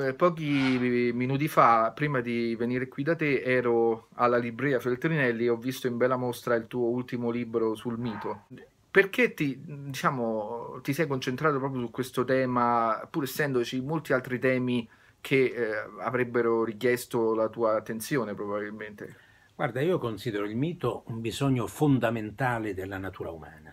Eh, pochi minuti fa, prima di venire qui da te, ero alla libreria Feltrinelli e ho visto in bella mostra il tuo ultimo libro sul mito. Perché ti, diciamo, ti sei concentrato proprio su questo tema, pur essendoci molti altri temi che eh, avrebbero richiesto la tua attenzione probabilmente? Guarda, io considero il mito un bisogno fondamentale della natura umana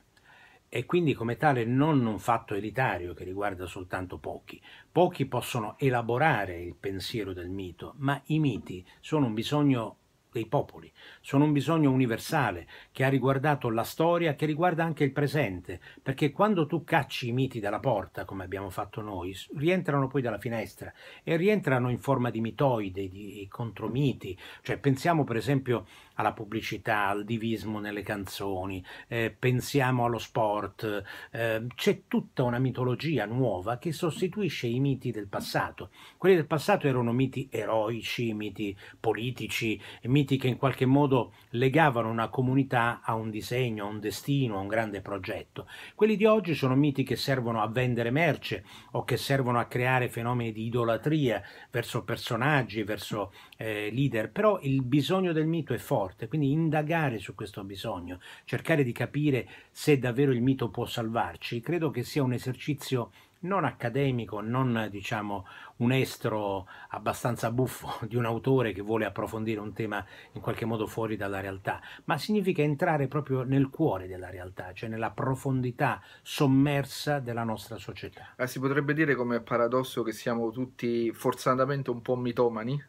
e quindi come tale non un fatto elitario che riguarda soltanto pochi. Pochi possono elaborare il pensiero del mito, ma i miti sono un bisogno dei popoli, sono un bisogno universale che ha riguardato la storia, che riguarda anche il presente, perché quando tu cacci i miti dalla porta, come abbiamo fatto noi, rientrano poi dalla finestra e rientrano in forma di mitoide, di contromiti, cioè pensiamo per esempio alla pubblicità, al divismo nelle canzoni, eh, pensiamo allo sport, eh, c'è tutta una mitologia nuova che sostituisce i miti del passato. Quelli del passato erano miti eroici, miti politici, miti miti che in qualche modo legavano una comunità a un disegno, a un destino, a un grande progetto. Quelli di oggi sono miti che servono a vendere merce o che servono a creare fenomeni di idolatria verso personaggi, verso eh, leader, però il bisogno del mito è forte, quindi indagare su questo bisogno, cercare di capire se davvero il mito può salvarci, credo che sia un esercizio non accademico, non diciamo un estro abbastanza buffo di un autore che vuole approfondire un tema in qualche modo fuori dalla realtà, ma significa entrare proprio nel cuore della realtà, cioè nella profondità sommersa della nostra società. Eh, si potrebbe dire come paradosso che siamo tutti forzatamente un po' mitomani?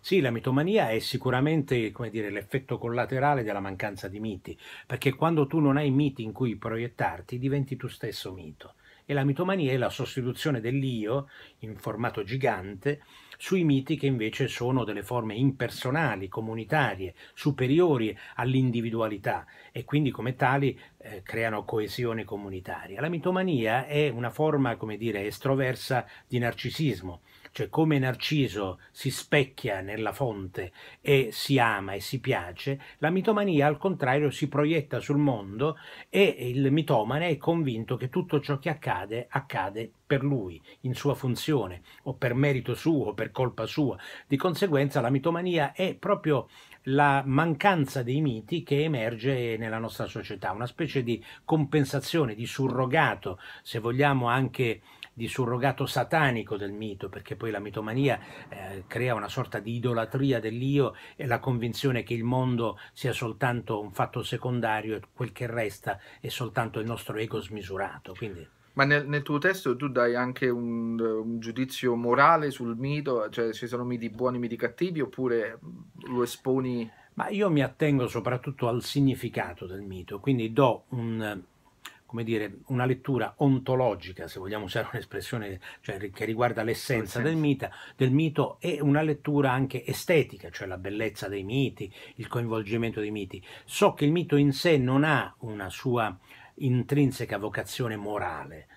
Sì, la mitomania è sicuramente dire, l'effetto collaterale della mancanza di miti, perché quando tu non hai miti in cui proiettarti diventi tu stesso mito e la mitomania è la sostituzione dell'io in formato gigante sui miti che invece sono delle forme impersonali, comunitarie, superiori all'individualità e quindi come tali eh, creano coesione comunitaria. La mitomania è una forma, come dire, estroversa di narcisismo, cioè come Narciso si specchia nella fonte e si ama e si piace, la mitomania al contrario si proietta sul mondo e il mitomane è convinto che tutto ciò che accade accade per lui, in sua funzione, o per merito suo, o per colpa sua. Di conseguenza la mitomania è proprio la mancanza dei miti che emerge nella nostra società, una specie di compensazione, di surrogato, se vogliamo anche di surrogato satanico del mito, perché poi la mitomania eh, crea una sorta di idolatria dell'io e la convinzione che il mondo sia soltanto un fatto secondario e quel che resta è soltanto il nostro ego smisurato. Quindi... Ma nel, nel, tuo testo tu dai anche un, un, giudizio morale sul mito, cioè ci sono miti buoni, e miti cattivi, oppure lo esponi? Ma io mi attengo soprattutto al significato del mito, quindi do un, come dire, una lettura ontologica, se vogliamo usare un'espressione cioè, che riguarda l'essenza del, mita, del, mito, e una lettura anche estetica, cioè la bellezza dei miti, il coinvolgimento dei miti. So che il mito in sé non ha una sua intrinseca vocazione morale,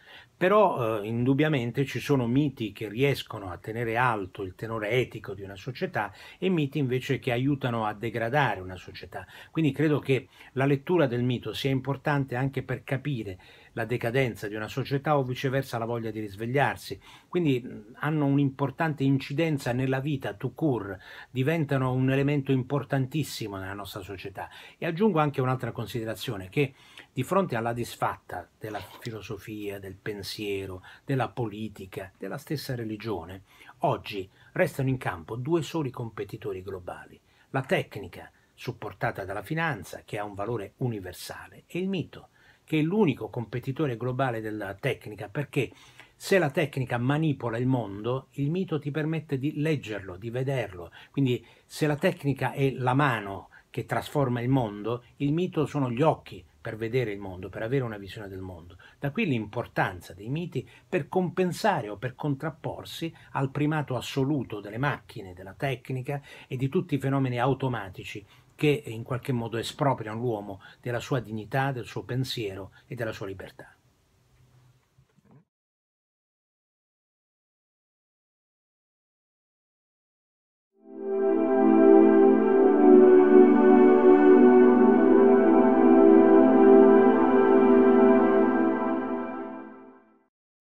però eh, indubbiamente ci sono miti che riescono a tenere alto il tenore etico di una società e miti invece che aiutano a degradare una società. Quindi credo che la lettura del mito sia importante anche per capire la decadenza di una società o viceversa la voglia di risvegliarsi. Quindi hanno un'importante incidenza nella vita to cure, diventano un elemento importantissimo nella nostra società. E aggiungo anche un'altra considerazione che di fronte alla disfatta della filosofia, del pensiero, della politica, della stessa religione, oggi restano in campo due soli competitori globali, la tecnica supportata dalla finanza, che ha un valore universale, e il mito, che è l'unico competitore globale della tecnica, perché se la tecnica manipola il mondo, il mito ti permette di leggerlo, di vederlo. Quindi se la tecnica è la mano che trasforma il mondo, il mito sono gli occhi per vedere il mondo, per avere una visione del mondo. Da qui l'importanza dei miti per compensare o per contrapporsi al primato assoluto delle macchine, della tecnica e di tutti i fenomeni automatici che in qualche modo espropriano l'uomo della sua dignità, del suo pensiero e della sua libertà.